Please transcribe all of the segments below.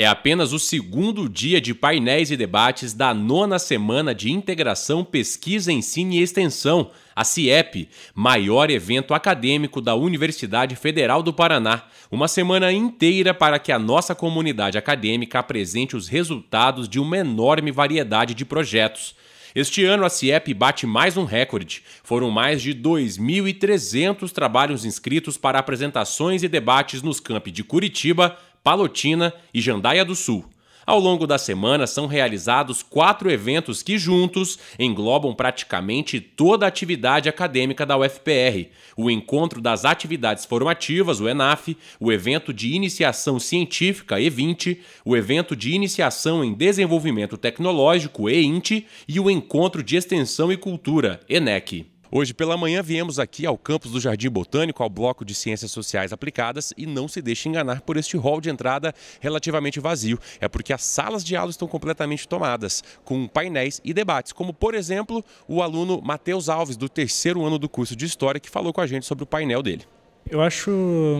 É apenas o segundo dia de painéis e debates da nona semana de integração Pesquisa, Ensino e Extensão, a CIEP, maior evento acadêmico da Universidade Federal do Paraná. Uma semana inteira para que a nossa comunidade acadêmica apresente os resultados de uma enorme variedade de projetos. Este ano, a CIEP bate mais um recorde. Foram mais de 2.300 trabalhos inscritos para apresentações e debates nos campi de Curitiba, Palotina e Jandaia do Sul. Ao longo da semana são realizados quatro eventos que juntos englobam praticamente toda a atividade acadêmica da UFPR: o Encontro das Atividades Formativas, o ENAF, o evento de iniciação científica E20, o evento de iniciação em desenvolvimento tecnológico EINT e o Encontro de Extensão e Cultura, ENEC. Hoje pela manhã viemos aqui ao campus do Jardim Botânico, ao bloco de Ciências Sociais Aplicadas e não se deixe enganar por este hall de entrada relativamente vazio. É porque as salas de aula estão completamente tomadas, com painéis e debates, como por exemplo o aluno Matheus Alves, do terceiro ano do curso de História, que falou com a gente sobre o painel dele. Eu acho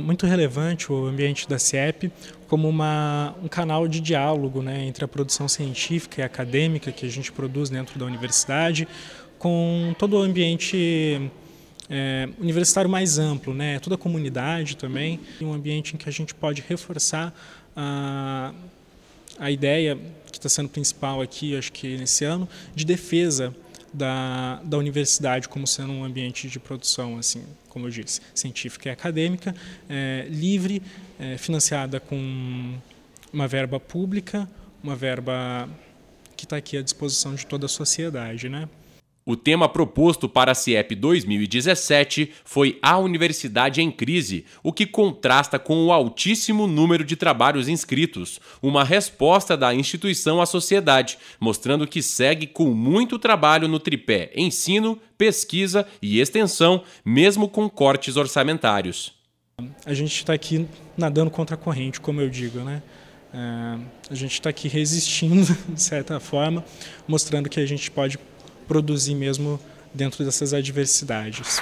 muito relevante o ambiente da CIEP como uma, um canal de diálogo né, entre a produção científica e acadêmica que a gente produz dentro da universidade, com todo o ambiente é, universitário mais amplo, né? toda a comunidade também, um ambiente em que a gente pode reforçar a, a ideia que está sendo principal aqui, acho que nesse ano, de defesa da, da universidade como sendo um ambiente de produção, assim, como eu disse, científica e acadêmica, é, livre, é, financiada com uma verba pública, uma verba que está aqui à disposição de toda a sociedade, né? O tema proposto para a CIEP 2017 foi A Universidade em Crise, o que contrasta com o altíssimo número de trabalhos inscritos, uma resposta da instituição à sociedade, mostrando que segue com muito trabalho no tripé ensino, pesquisa e extensão, mesmo com cortes orçamentários. A gente está aqui nadando contra a corrente, como eu digo, né? É, a gente está aqui resistindo, de certa forma, mostrando que a gente pode produzir mesmo dentro dessas adversidades.